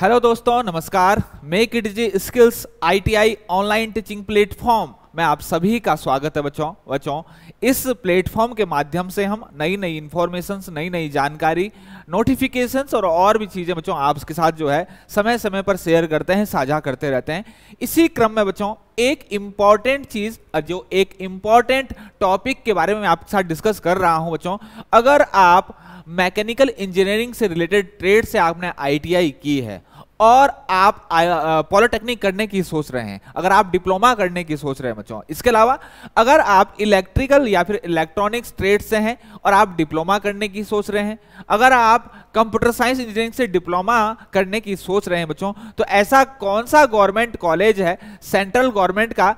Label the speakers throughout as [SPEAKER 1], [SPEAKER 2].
[SPEAKER 1] hello दोस्तों नमस्कार make it G skills ITI online teaching platform मैं आप सभी का स्वागत है बच्चों बच्चों इस प्लेटफॉर्म के माध्यम से हम नई नई इन्फॉर्मेशन नई नई जानकारी नोटिफिकेशंस और और भी चीज़ें बच्चों आपके साथ जो है समय समय पर शेयर करते हैं साझा करते रहते हैं इसी क्रम में बच्चों एक इम्पॉर्टेंट चीज जो एक इम्पॉर्टेंट टॉपिक के बारे में मैं आपके साथ डिस्कस कर रहा हूं बच्चों अगर आप मैकेनिकल इंजीनियरिंग से रिलेटेड ट्रेड से आपने आई की है और आप पॉलिटेक्निक करने की सोच रहे हैं अगर आप डिप्लोमा करने की सोच रहे हैं बच्चों इसके अलावा अगर आप इलेक्ट्रिकल या फिर इलेक्ट्रॉनिक्स ट्रेड से हैं और आप डिप्लोमा करने की सोच रहे हैं अगर आप कंप्यूटर साइंस इंजीनियरिंग से डिप्लोमा करने की सोच रहे हैं बच्चों तो ऐसा कौन सा गवर्नमेंट कॉलेज है सेंट्रल गवर्नमेंट का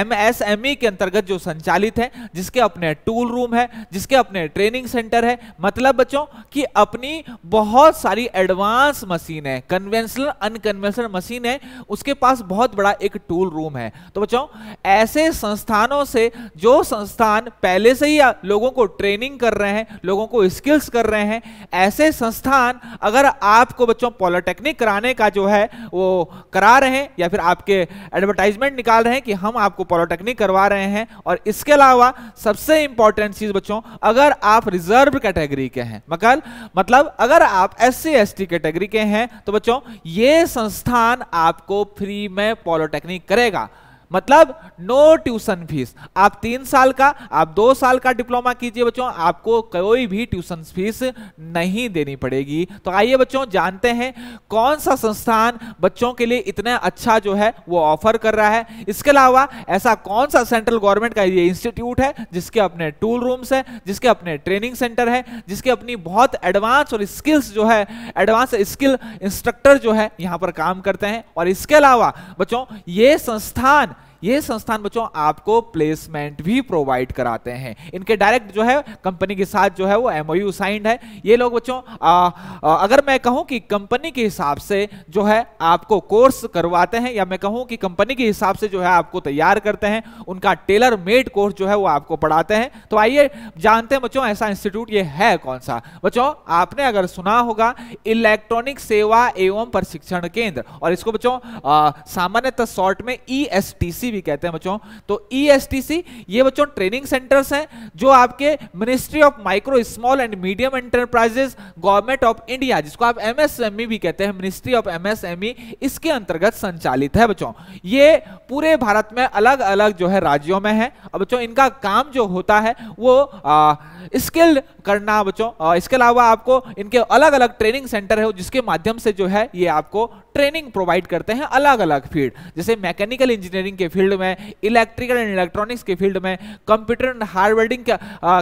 [SPEAKER 1] एम एस एम ई के अंतर्गत जो संचालित है जिसके अपने टूल रूम है जिसके अपने ट्रेनिंग सेंटर है मतलब बच्चों की अपनी बहुत सारी एडवांस है कन्वेंशनल अनकन्वेंशनल मशीन है उसके पास बहुत बड़ा एक टूल रूम है तो बच्चों ऐसे संस्थानों से जो संस्थान पहले से ही लोगों को ट्रेनिंग कर रहे हैं लोगों को स्किल्स कर रहे हैं ऐसे संस्थान अगर आपको बच्चों पॉलिटेक्निक कराने का जो है वो करा रहे हैं या फिर आपके एडवर्टाइजमेंट निकाल रहे हैं कि हम आपको पॉलिटेक्निक करवा रहे हैं और इसके अलावा सबसे इंपॉर्टेंट चीज बच्चों अगर आप रिजर्व कैटेगरी के हैं मकल मतलब, मतलब अगर आप एस सी कैटेगरी के हैं तो बच्चों ये संस्थान आपको फ्री में पॉलिटेक्निक करेगा मतलब नो ट्यूशन फीस आप तीन साल का आप दो साल का डिप्लोमा कीजिए बच्चों आपको कोई भी ट्यूशन फीस नहीं देनी पड़ेगी तो आइए बच्चों जानते हैं कौन सा संस्थान बच्चों के लिए इतना अच्छा जो है वो ऑफर कर रहा है इसके अलावा ऐसा कौन सा सेंट्रल गवर्नमेंट का ये इंस्टीट्यूट है जिसके अपने टूल रूम्स है जिसके अपने ट्रेनिंग सेंटर है जिसके अपनी बहुत एडवांस और स्किल्स जो है एडवांस स्किल इंस्ट्रक्टर जो है यहां पर काम करते हैं और इसके अलावा बच्चों ये संस्थान ये संस्थान बच्चों आपको प्लेसमेंट भी प्रोवाइड कराते हैं इनके डायरेक्ट जो है कंपनी के साथ जो है वो एमओयू साइंड है ये लोग बच्चों आ, आ, अगर मैं कहूं कि कंपनी के हिसाब से जो है आपको कोर्स करवाते हैं या मैं कहूं कि कंपनी के हिसाब से जो है आपको तैयार करते हैं उनका टेलर मेड कोर्स जो है वो आपको पढ़ाते हैं तो आइए जानते हैं बच्चों ऐसा इंस्टीट्यूट ये है कौन सा बच्चों आपने अगर सुना होगा इलेक्ट्रॉनिक सेवा एवं प्रशिक्षण केंद्र और इसको बच्चों सामान्यतः शॉर्ट में ई e भी कहते हैं बच्चों तो ई e ये बच्चों ट्रेनिंग सेंटर्स हैं जो आपके ministry of micro small and medium enterprises government of India जिसको आप एमएसएमई e भी कहते हैं मिनिस्ट्री ऑफ एमएसएमई इसके अंतर्गत संचालित है बच्चों ये पूरे भारत में अलग अलग जो है राज्यों में है और बच्चों इनका काम जो होता है वो स्किल करना बच्चों इसके अलावा आपको इनके अलग अलग ट्रेनिंग सेंटर है जिसके माध्यम से जो है ये आपको ट्रेनिंग प्रोवाइड करते हैं अलग अलग फील्ड जैसे मैकेनिकल इंजीनियरिंग के फील्ड में इलेक्ट्रिकल एंड इलेक्ट्रॉनिक्स के फील्ड में computer and hardwaring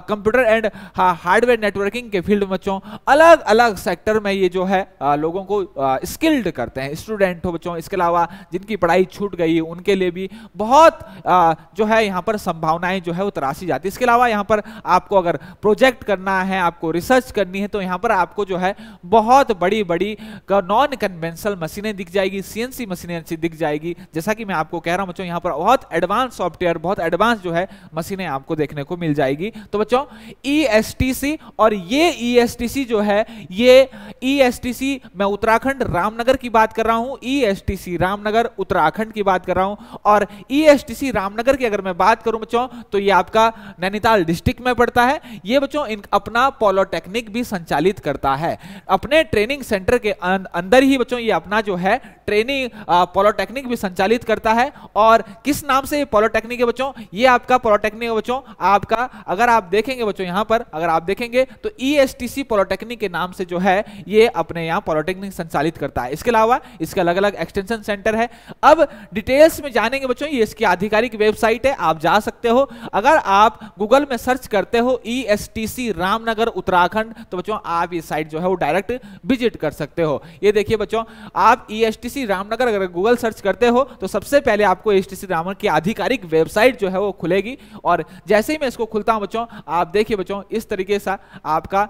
[SPEAKER 1] computer and hardware networking के फील्ड में बच्चों अलग अलग सेक्टर में ये जो है आ, लोगों को आ, स्किल्ड करते हैं स्टूडेंट हो बच्चों इसके अलावा जिनकी पढ़ाई छूट गई उनके लिए भी बहुत आ, जो है यहाँ पर संभावनाएं जो है वो तराशी जाती है इसके अलावा यहाँ पर आपको अगर प्रोजेक्ट करना है आपको रिसर्च करनी है तो यहाँ पर आपको जो है बहुत बड़ी बड़ी नॉन कन्वेंशनल मशीन मशीनें दिख जाएगी सीएनसी मशीनें अच्छी दिख जाएगी जैसा कि मैं आपको कह रहा हूं बच्चों यहां पर बहुत एडवांस सॉफ्टवेयर बहुत एडवांस जो है मशीनें आपको देखने को मिल जाएगी तो बच्चों ई e और ये ई e जो है ये ई e मैं उत्तराखंड रामनगर की बात कर रहा हूं ई रामनगर उत्तराखंड की बात कर रहा हूं और ई रामनगर की अगर मैं बात करूं बच्चों तो ये आपका नैनीताल डिस्ट्रिक्ट में पड़ता है ये बच्चों इन अपना पॉलोटेक्निक भी संचालित करता है अपने ट्रेनिंग सेंटर के अं-, अंदर ही बच्चों ये अपना जो है ट्रेनिंग पॉलिटेक्निक भी संचालित करता है और किस नाम से पॉलिटेक्निक है बच्चों ये आपका पॉलिटेक्निक है बच्चों आपका अगर आप देखेंगे बच्चों यहां पर अगर आप देखेंगे तो E S T C polytechnic के नाम से जो है ये अपने यहाँ पॉलिटेक्निक संचालित करता है इसके अलावा इसके अलग अलग एक्सटेंशन सेंटर है अब डिटेल्स में जानेंगे बच्चों ये इसकी आधिकारिक वेबसाइट है आप जा सकते हो अगर आप गूगल में सर्च करते हो E S T C Ramnagar Uttarakhand तो बच्चों आप ये साइट जो है वो डायरेक्ट विजिट कर सकते हो ये देखिए बच्चों आप आप ई e रामनगर अगर गूगल सर्च करते हो तो सबसे पहले आपको ई e रामनगर की आधिकारिक वेबसाइट जो है वो खुलेगी और जैसे ही मैं इसको खुलता हूँ बच्चों आप देखिए बच्चों इस तरीके से आपका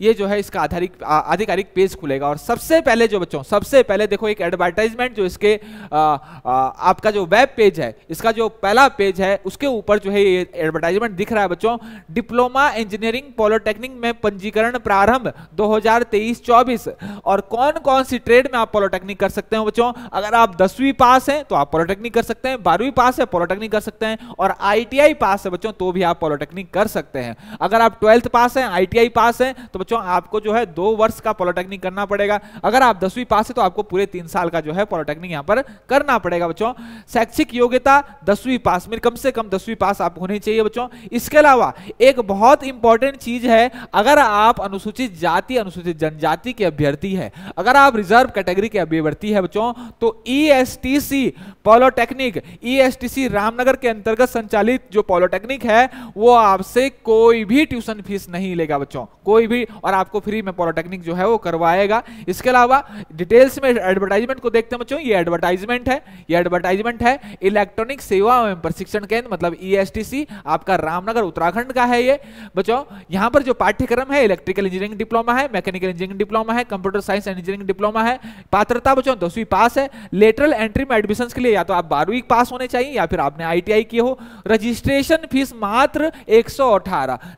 [SPEAKER 1] ये जो है इसका आधारिक आधिकारिक पेज खुलेगा और सबसे पहले जो बच्चों सबसे पहले देखो एक एडवर्टाइजमेंट जो इसके आ, आ, आपका जो वेब पेज है इसका जो पहला पेज है उसके ऊपर जो है ये एडवर्टाइजमेंट दिख रहा है बच्चों डिप्लोमा इंजीनियरिंग पॉलिटेक्निक में पंजीकरण प्रारंभ 2023-24 और कौन कौन सी ट्रेड में आप पॉलिटेक्निक कर सकते हो बच्चों अगर आप दसवीं पास हैं तो आप पॉलिटेक्निक कर सकते हैं बारहवीं पास है पॉलिटेक्निक कर सकते हैं और आई पास है बच्चों तो भी आप पॉलिटेक्निक कर सकते हैं अगर आप ट्वेल्थ पास हैं आई पास हैं तो बच्चों आपको जो है दो वर्ष का पॉलिटेक्निक करना पड़ेगा अगर आप दसवीं पास है तो आपको पूरे तीन साल का जो है पॉलिटेक्निक यहाँ पर करना पड़ेगा बच्चों शैक्षिक योग्यता दसवीं पास मेरे कम से कम दसवीं पास आप होनी चाहिए बच्चों इसके अलावा एक बहुत इंपॉर्टेंट चीज है अगर आप अनुसूचित जाति अनुसूचित जनजाति के अभ्यर्थी है अगर आप रिजर्व कैटेगरी के अभ्यर्थी है बच्चों तो E S T C polytechnic E Ramnagar के अंतर्गत संचालित जो पॉलिटेक्निक है वो आपसे कोई भी ट्यूशन फीस नहीं लेगा बच्चों कोई भी और आपको फ्री में पॉलिटेक्निक जो है वो करवाएगा इसके अलावा डिटेल्स में एडवर्टाइजमेंट को देखते हैं बच्चों ये एडवर्टाइजमेंट है ये एडवर्टाइजमेंट है इलेक्ट्रॉनिक सेवा एवं प्रशिक्षण केंद्र मतलब ई e आपका रामनगर उत्तराखंड का है ये बच्चों यहाँ पर जो पाठ्यक्रम है इलेक्ट्रिकल इंजीनियरिंग डिप्लोमा है मैकेनिकल इंजीनियरिंग डिप्लोमा है कंप्यूटर साइंस इंजीनियरिंग डिप्लोमा है पात्रता बच्चों दसवीं पास है लेटरल एंट्री में एडमिशन के लिए या तो आप बारहवीं पास होने चाहिए या फिर आपने आई किए हो रजिस्ट्रेशन फीस मात्र एक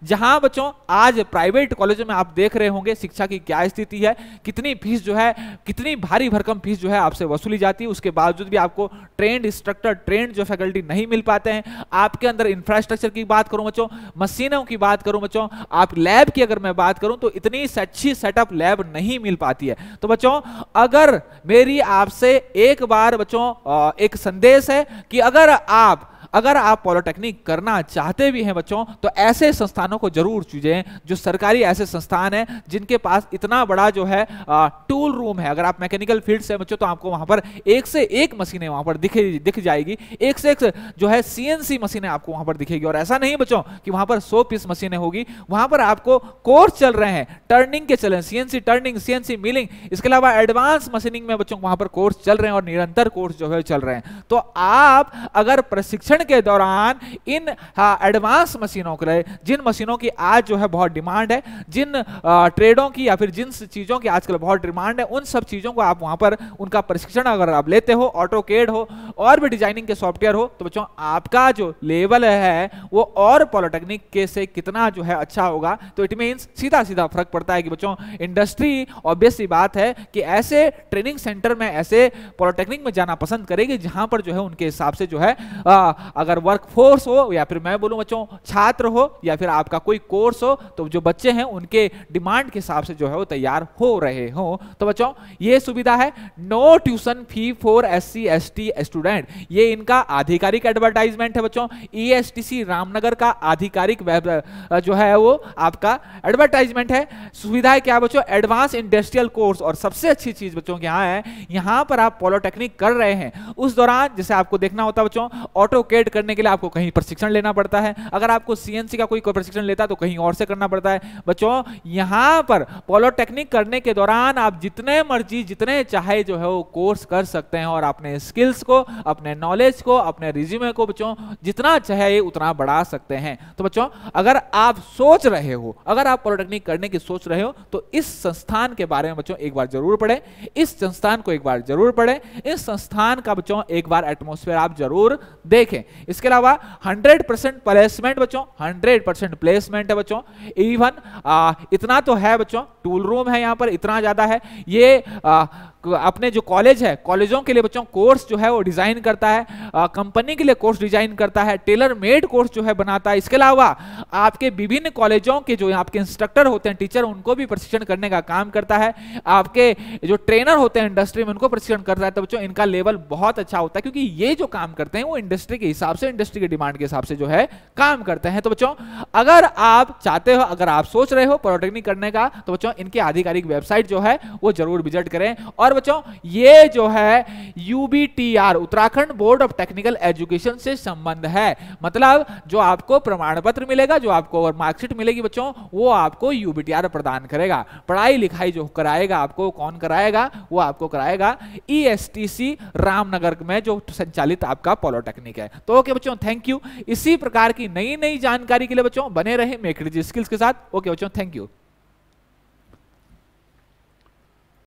[SPEAKER 1] जहां बच्चों आज प्राइवेट कॉलेज में आप आप देख रहे होंगे शिक्षा की क्या स्थिति है कितनी फीस जो है कितनी भारी भरकम फीस जो है आपसे वसूली जाती है उसके बावजूद भी आपको ट्रेंड इंस्ट्रक्टर ट्रेंड जो फैकल्टी नहीं मिल पाते हैं आपके अंदर इंफ्रास्ट्रक्चर की बात करूं बच्चों मशीनों की बात करूं बच्चों आप लैब की अगर मैं बात करूं तो इतनी अच्छी सेटअप लैब नहीं मिल पाती है तो बच्चों अगर मेरी आपसे एक बार बच्चों एक संदेश है कि अगर आप अगर आप पॉलिटेक्निक करना चाहते भी हैं बच्चों तो ऐसे संस्थानों को जरूर चूजें जो सरकारी ऐसे संस्थान हैं जिनके पास इतना बड़ा जो है टूल रूम है अगर आप मैकेनिकल फील्ड से बच्चों तो आपको वहां पर एक से एक मशीनें वहां पर दिखे दिख जाएगी एक से एक जो है सीएनसी मशीनें आपको वहां पर दिखेगी और ऐसा नहीं बच्चों कि वहां पर सौ पीस मशीनें होगी वहां पर आपको कोर्स चल रहे हैं टर्निंग के रहे सीएनसी टर्निंग सीएनसी मिलिंग इसके अलावा एडवांस मशीनिंग में बच्चों वहां पर कोर्स चल रहे हैं और निरंतर कोर्स जो है चल रहे हैं तो आप अगर प्रशिक्षण चरण के दौरान इन एडवांस मशीनों के लिए जिन मशीनों की आज जो है बहुत डिमांड है जिन ट्रेडों की या फिर जिन चीज़ों की आजकल बहुत डिमांड है उन सब चीज़ों को आप वहां पर उनका प्रशिक्षण अगर आप लेते हो ऑटो केड हो और भी डिजाइनिंग के सॉफ्टवेयर हो तो बच्चों आपका जो लेवल है वो और पॉलिटेक्निक के से कितना जो है अच्छा होगा तो इट मीन्स सीधा सीधा फर्क पड़ता है कि बच्चों इंडस्ट्री ऑब्वियसली बात है कि ऐसे ट्रेनिंग सेंटर में ऐसे पॉलिटेक्निक में जाना पसंद करेगी जहां पर जो है उनके हिसाब से जो है आ, अगर वर्कफोर्स हो या फिर मैं बोलूँ बच्चों छात्र हो या फिर आपका कोई कोर्स हो तो जो बच्चे हैं उनके डिमांड के हिसाब से जो है वो तैयार हो रहे हो तो बच्चों ये सुविधा है no tuition fee for S C S student ये इनका आधिकारिक एडवर्टाइजमेंट है बच्चों ई e रामनगर का आधिकारिक वेब जो है वो आपका एडवर्टाइजमेंट है सुविधा है क्या बच्चों एडवांस इंडस्ट्रियल कोर्स और सबसे अच्छी चीज बच्चों यहाँ है यहाँ पर आप पॉलिटेक्निक कर रहे हैं उस दौरान जैसे आपको देखना होता है बच्चों ऑटो के ट्रेड करने के लिए आपको कहीं प्रशिक्षण लेना पड़ता है अगर आपको सीएनसी का कोई प्रशिक्षण लेता है तो कहीं और से करना पड़ता है बच्चों यहाँ पर पॉलोटेक्निक करने के दौरान आप जितने मर्जी जितने चाहे जो है वो कोर्स कर सकते हैं और अपने स्किल्स को अपने नॉलेज को अपने रिज्यूमे को बच्चों जितना चाहे उतना बढ़ा सकते हैं तो बच्चों अगर आप सोच रहे हो अगर आप पॉलिटेक्निक करने की सोच रहे हो तो इस संस्थान के बारे में बच्चों एक बार जरूर पढ़े इस संस्थान को एक बार जरूर पढ़े इस संस्थान का बच्चों एक बार एटमोस्फेयर आप जरूर देखें इसके अलावा 100 परसेंट प्लेसमेंट बच्चों 100 परसेंट प्लेसमेंट है बच्चों इवन इतना तो है बच्चों टूल रूम है यहाँ पर इतना ज़्यादा है ये आ, अपने जो कॉलेज है कॉलेजों के लिए बच्चों कोर्स जो है वो डिजाइन करता है कंपनी के लिए कोर्स डिजाइन करता है टेलर मेड कोर्स जो है बनाता है इसके अलावा आपके विभिन्न कॉलेजों के जो आपके इंस्ट्रक्टर होते हैं टीचर उनको भी प्रशिक्षण करने का काम करता है आपके जो ट्रेनर होते हैं इंडस्ट्री में उनको प्रशिक्षण करता है तो बच्चों इनका लेवल बहुत अच्छा होता है क्योंकि ये जो काम करते हैं वो इंडस्ट्री के हिसाब से इंडस्ट्री के डिमांड के हिसाब से जो है काम करते हैं तो बच्चों अगर आप चाहते हो अगर आप सोच रहे हो पॉलिटेक्निक करने का तो बच्चों इनकी आधिकारिक वेबसाइट जो है वो जरूर विजिट करें और बच्चों ये जो है UBTR Uttarakhand board of technical education से संबंध है मतलब जो आपको प्रमाण पत्र मिलेगा जो आपको और मार्कशीट मिलेगी बच्चों वो आपको यूबीटीआर प्रदान करेगा पढ़ाई लिखाई जो कराएगा आपको कौन कराएगा वो आपको कराएगा ईएसटीसी e रामनगर में जो संचालित आपका पॉलिटेक्निक है तो ओके बच्चों थैंक यू इसी प्रकार की नई नई जानकारी के लिए बच्चों बने रहे मेकड़ी स्किल्स के साथ ओके बच्चों थैंक यू